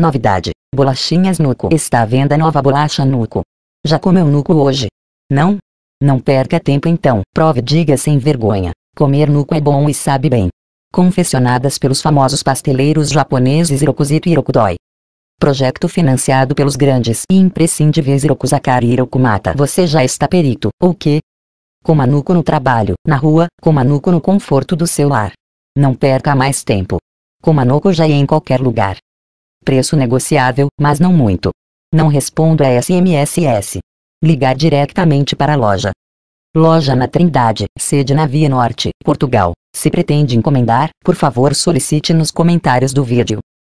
Novidade: Bolachinhas Nuco. Está à venda nova bolacha Nuco. Já comeu Nuco hoje? Não? Não perca tempo então. Prove diga sem vergonha. Comer Nuco é bom e sabe bem. Confeccionadas pelos famosos pasteleiros japoneses Hirokusito e Hirokudoi. Projeto financiado pelos grandes e imprescindíveis Hirokuzakari e Hirokumata. Você já está perito, ou quê? Coma Nuco no trabalho, na rua, coma Nuco no conforto do seu lar. Não perca mais tempo. Coma Nuco já é em qualquer lugar. Preço negociável, mas não muito. Não respondo a SMSS. Ligar diretamente para a loja. Loja na Trindade, sede na Via Norte, Portugal. Se pretende encomendar, por favor solicite nos comentários do vídeo.